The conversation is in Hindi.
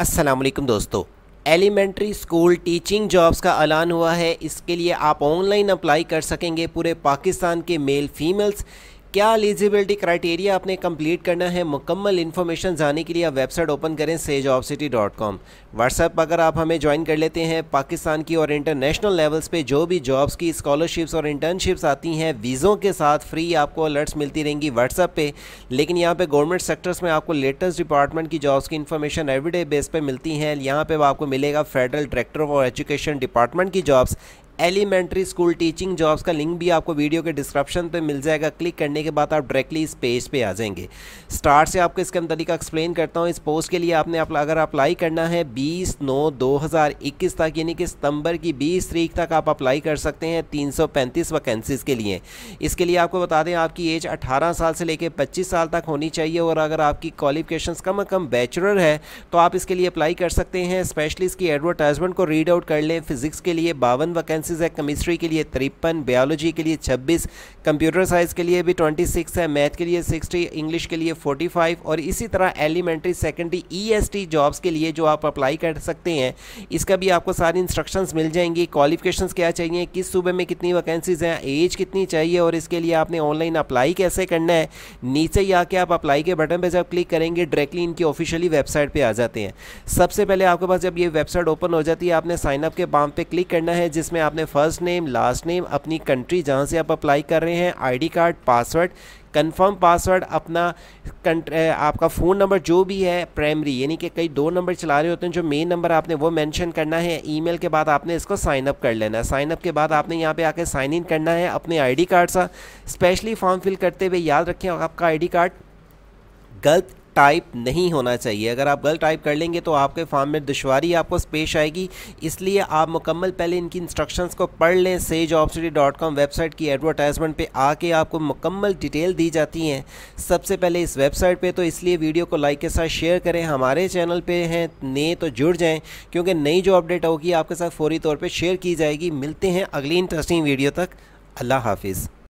असलकम दोस्तों एलिमेंट्री स्कूल टीचिंग जॉब्स का ऐलान हुआ है इसके लिए आप ऑनलाइन अप्लाई कर सकेंगे पूरे पाकिस्तान के मेल फीमेल्स क्या एलिजिबिलिटी क्राइटेरिया आपने कंप्लीट करना है मुकम्मल इन्फॉर्मेशन जाने के लिए आप वेबसाइट ओपन करें sage of city dot com WhatsApp अगर आप हमें ज्वाइन कर लेते हैं पाकिस्तान की और इंटरनेशनल लेवल्स पे जो भी जॉब्स की स्कॉलरशिप्स और इंटर्नशिप्स आती हैं वीज़ों के साथ फ्री आपको अलर्ट्स मिलती रहेंगी व्हाट्सएप पे लेकिन यहाँ पर गवर्नमेंट सेक्टर्स में आपको लेटेस्ट डिपार्टमेंट की जॉब्स की इन्फॉर्मेशन एवरीडे बेस पर मिलती हैं यहाँ पर आपको मिलेगा federal director of education department की jobs elementary school teaching jobs का लिंक भी आपको वीडियो के डिस्क्रिप्शन पे मिल जाएगा क्लिक करने के बाद आप डायरेक्टली इस पेज पे आ जाएंगे स्टार्ट से आपको इसका तरीका एक्सप्लेन करता हूँ इस पोस्ट के लिए आपने आप अगर अप्लाई करना है बीस नौ दो तक यानी कि सितंबर की बीस तारीख तक आप अप्लाई कर सकते हैं तीन वैकेंसीज़ के लिए इसके लिए आपको बता दें आपकी एज अठारह साल से लेकर पच्चीस साल तक होनी चाहिए और अगर आपकी क्वालिफिकेशन कम कम बैचलर है तो आप इसके लिए अप्लाई कर सकते हैं स्पेशली इसकी एडवर्टाइजमेंट को रीड आउट कर लें फिजिक्स के लिए बावन वैकेंसी कोर्सेज़ है केमिस्ट्री के लिए तिरपन बायोलॉजी के लिए छब्बीस कंप्यूटर साइंस के लिए भी ट्वेंटी सिक्स है मैथ के लिए सिक्सटी इंग्लिश के लिए फोर्टी फाइव और इसी तरह elementary secondary E S T jobs के लिए जो आप अप्लाई कर सकते हैं इसका भी आपको सारी इंस्ट्रक्शन मिल जाएंगी क्वालिफिकेशन क्या चाहिए किस सूबे में कितनी वैकेंसीज़ हैं एज कितनी चाहिए और इसके लिए आपने ऑनलाइन अप्लाई कैसे करना है नीचे ही आके आप अप्लाई के बटन पर जब क्लिक करेंगे डायरेक्टली इनकी ऑफिशियली वेबसाइट पर आ जाते हैं सबसे पहले आपके पास जब ये वेबसाइट ओपन हो जाती है आपने साइनअप के बाम पर क्लिक करना है जिसमें आपने फर्स्ट नेम लास्ट नेम अपनी कंट्री जहाँ से आप अप्लाई कर रहे हैं ID card password confirm password अपना आपका फ़ोन नंबर जो भी है प्राइमरी यानी कि कई दो नंबर चला रहे होते हैं जो मेन नंबर आपने वो मेंशन करना है ईमेल के बाद आपने इसको साइन अप कर लेना है साइन अप के बाद आपने यहाँ पे आके साइन इन करना है अपने आईडी कार्ड सा स्पेशली फॉर्म फिल करते हुए याद रखें आपका आईडी कार्ड गलत टाइप नहीं होना चाहिए अगर आप गलत टाइप कर लेंगे तो आपके फार्म में दुशारी आपको पेश आएगी इसलिए आप मुकम्मल पहले इनकी इंस्ट्रक्शंस को पढ़ लें से कॉम वेबसाइट की एडवर्टाइजमेंट पे आके आपको मुकम्मल डिटेल दी जाती हैं सबसे पहले इस वेबसाइट पे तो इसलिए वीडियो को लाइक के साथ शेयर करें हमारे चैनल पर हैं नए तो जुड़ जाएँ क्योंकि नई जो अपडेट होगी आपके साथ फौरी तौर पर शेयर की जाएगी मिलते हैं अगली इंटरेस्टिंग वीडियो तक अल्लाह हाफिज़